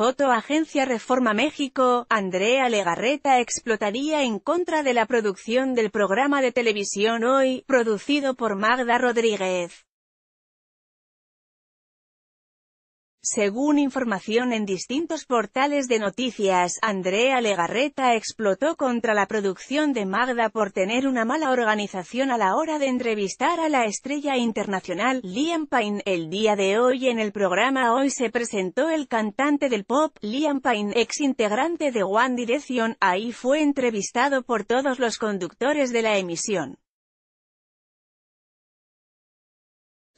Foto Agencia Reforma México, Andrea Legarreta explotaría en contra de la producción del programa de televisión Hoy, producido por Magda Rodríguez. Según información en distintos portales de noticias, Andrea Legarreta explotó contra la producción de Magda por tener una mala organización a la hora de entrevistar a la estrella internacional, Liam Payne. El día de hoy en el programa Hoy se presentó el cantante del pop, Liam Payne, ex integrante de One Direction, ahí fue entrevistado por todos los conductores de la emisión.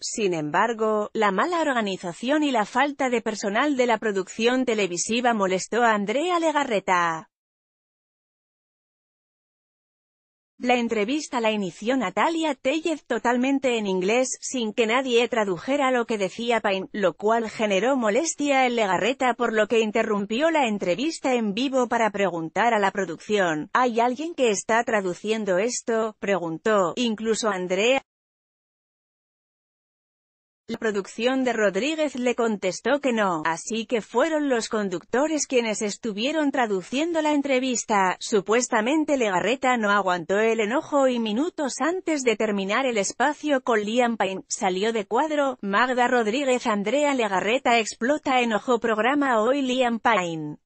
Sin embargo, la mala organización y la falta de personal de la producción televisiva molestó a Andrea Legarreta. La entrevista la inició Natalia Tellez totalmente en inglés, sin que nadie tradujera lo que decía Payne, lo cual generó molestia en Legarreta por lo que interrumpió la entrevista en vivo para preguntar a la producción, ¿hay alguien que está traduciendo esto? preguntó, incluso Andrea. La producción de Rodríguez le contestó que no, así que fueron los conductores quienes estuvieron traduciendo la entrevista. Supuestamente Legarreta no aguantó el enojo y minutos antes de terminar el espacio con Liam Payne, salió de cuadro, Magda Rodríguez Andrea Legarreta explota enojo programa hoy Liam Payne.